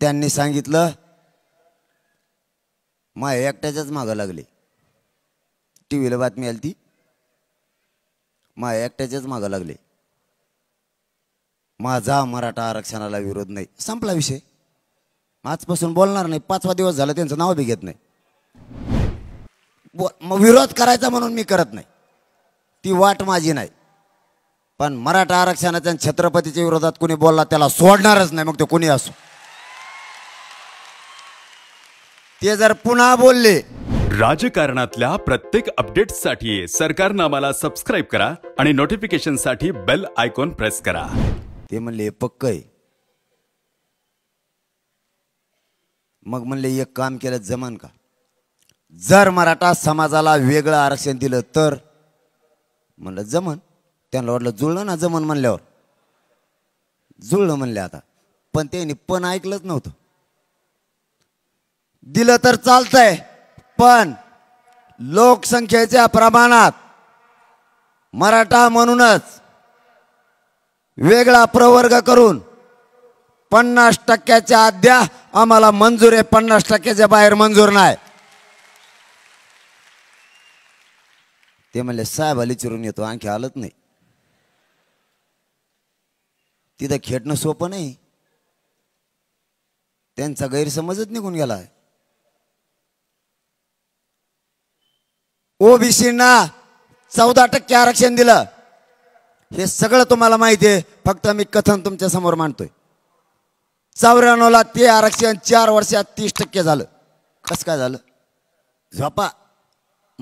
त्यांनी सांगितलं मा एकट्याच्याच मागं लागले टी व्हीला बातमी आली ती मा एकट्याच्याच मागं लागले माझा मराठा आरक्षणाला विरोध नाही संपला विषय आजपासून बोलणार नाही पाचवा दिवस झाला त्यांचं नाव बी घेत नाही विरोध करायचा म्हणून मी करत नाही ती वाट माझी नाही पण मराठा आरक्षणाच्या छत्रपतीच्या विरोधात कोणी बोलला त्याला सोडणारच नाही मग ते कोणी असो ते जर पुन्हा बोलले राजकारणातल्या प्रत्येक अपडेट्ससाठी सरकारनं आम्हाला सबस्क्राईब करा आणि नोटिफिकेशनसाठी बेल आयकॉन प्रेस करा ते म्हणले पक्क आहे मग म्हणले एक काम केलं जमान का जर मराठा समाजाला वेगळं आरक्षण दिलं तर म्हणलं जमन त्यांना वाटलं जुळलं ना जमन म्हणल्यावर जुळलं म्हणले आता पण त्यांनी पण ऐकलंच नव्हतं दिलं तर चालतंय पण लोकसंख्येच्या प्रमाणात मराठा म्हणूनच वेगळा प्रवर्ग करून पन्नास टक्क्याच्या अद्या आम्हाला मंजूर आहे पन्नास टक्क्याच्या बाहेर मंजूर नाही ते म्हणले साहेबाली चिरून येतो आणखी आलत नाही तिथं खेटणं सोपं नाही त्यांचा गैरसमजच निघून गेला आहे ना चौदा टक्के आरक्षण दिलं हे सगळं तुम्हाला माहिती आहे फक्त मी कथन तुमच्या समोर मांडतोय चौऱ्याण्णवला ते आरक्षण चार वर्षात तीस टक्के झालं कसं काय झालं झोपा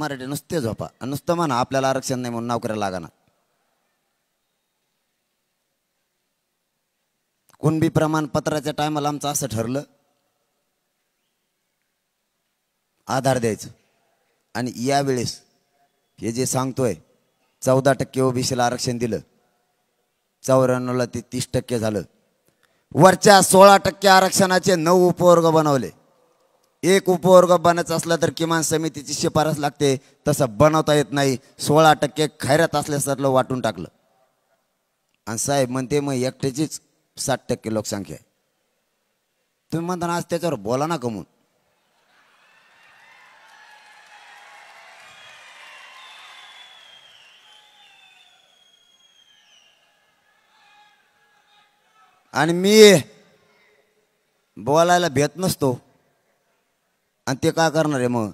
मराठी नुसते झोपा नुसतं म्हणा आपल्याला आरक्षण नाही म्हणून नोकऱ्या लागणार कुणबी प्रमाणपत्राच्या टायमाला आमचं असं ठरलं आधार द्यायचं आणि यावेळेस हे जे सांगतोय चौदा टक्के ओबीसीला आरक्षण दिलं चौऱ्याण्णवला ते तीस टक्के झालं वरच्या सोळा टक्के आरक्षणाचे नऊ उपवर्ग बनवले एक उपवर्ग बनायचा असला तर किमान समितीची शिफारस लागते तसं बनवता येत नाही सोळा टक्के खैरात असल्यासारखं वाटून टाकलं आणि साहेब म्हणते मग एकट्याचीच साठ टक्के लोकसंख्या आहे तुम्ही म्हणता आज त्याच्यावर बोला ना कमून आणि मी बोलायला भेट नसतो आणि ते काय करणार आहे मग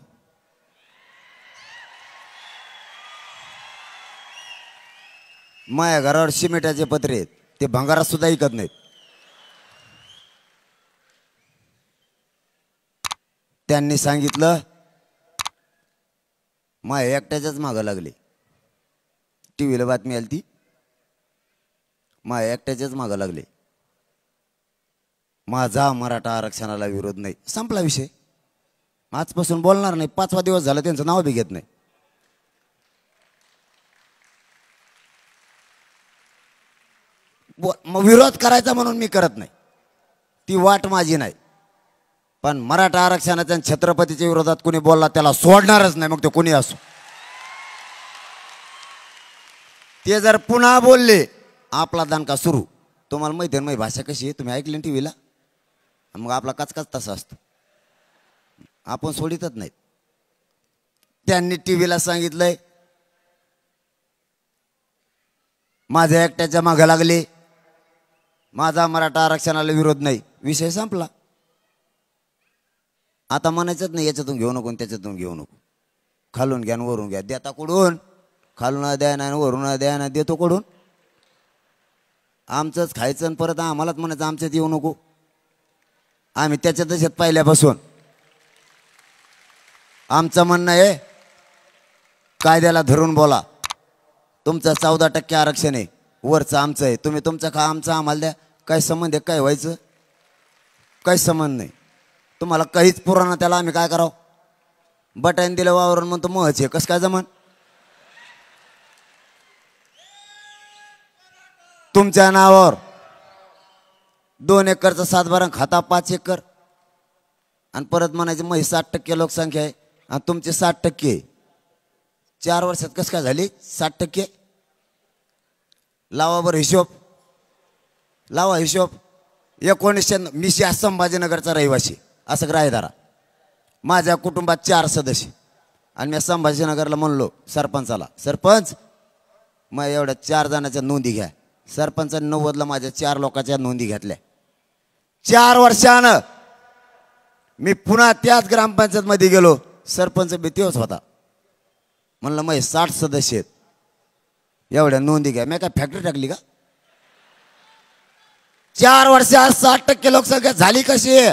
माझ्या घरावर शिमेटाचे पत्रे आहेत ते भंगारात सुद्धा ऐकत नाहीत त्यांनी सांगितलं माया एकट्याच्याच मागं लागले टी व्हीला बातमी आली ती माया एकट्याच्याच मागं लागले माझा मराठा आरक्षणाला विरोध नाही संपला विषय आजपासून बोलणार नाही पाचवा दिवस झाला त्यांचं नाव बी घेत नाही विरोध करायचा म्हणून मी करत नाही ती वाट माझी नाही पण मराठा आरक्षणाच्या छत्रपतीच्या विरोधात कोणी बोलला त्याला सोडणारच नाही मग ते कोणी असो ते जर पुन्हा बोलले आपला दणका सुरू तुम्हाला माहिती आहे भाषा कशी आहे तुम्ही ऐकली टी व्हीला मग आपला काचकाच तसा असतो आपण सोडितच नाही त्यांनी टी व्हीला सांगितलंय माझ्या एकट्याच्या मागं लागले माझा मराठा आरक्षणाला विरोध नाही विषय संपला आता म्हणायचंच नाही याच्यातून घेऊ नको त्याच्यातून घेऊ नको खालून घ्या वरून घ्या देता कुडून खालून द्या ना वरून द्या ना देतो कुडून आमचंच खायचं परत आम्हालाच म्हणायचं आमच्यात येऊ नको आम्ही त्याच्या आहेत पहिल्यापासून आमचं म्हणणं आहे कायद्याला धरून बोला तुमचं चौदा टक्के आरक्षण आहे वरचं आमचं आहे तुम्ही तुमचं का आमचं आम्हाला द्या काय संबंध आहे काय व्हायचं काही संबंध नाही तुम्हाला काहीच पुराणा त्याला आम्ही काय करावं बटन दिलं वावरून म्हणतो महच आहे कसं काय जमान तुमच्या नावावर दोन एकरचा सातबारा खाता पाच एकर आणि परत म्हणायचं मग साठ टक्के लोकसंख्या आहे आणि तुमची साठ टक्के चार वर्षात कसं काय झाली साठ टक्के लावा बरं हिशोब लावा हिशोब एकोणीसशे मी संभाजीनगरचा रहिवासी असं रायदारा माझ्या कुटुंबात चार सदस्य आणि मी संभाजीनगरला म्हणलो सरपंचाला सरपंच मग एवढ्या चार जणाच्या नोंदी घ्या सरपंचाने नव्वदला माझ्या चार लोकांच्या नोंदी घेतल्या चार वर्षानं मी पुन्हा त्याच ग्रामपंचायतमध्ये गेलो सरपंच बी तेच होता म्हणलं मग साठ सदस्य आहेत एवढ्या नोंदी घ्या मी काय फॅक्टरी टाकली का चार वर्षात साठ टक्के लोकसंख्या झाली कशी आहे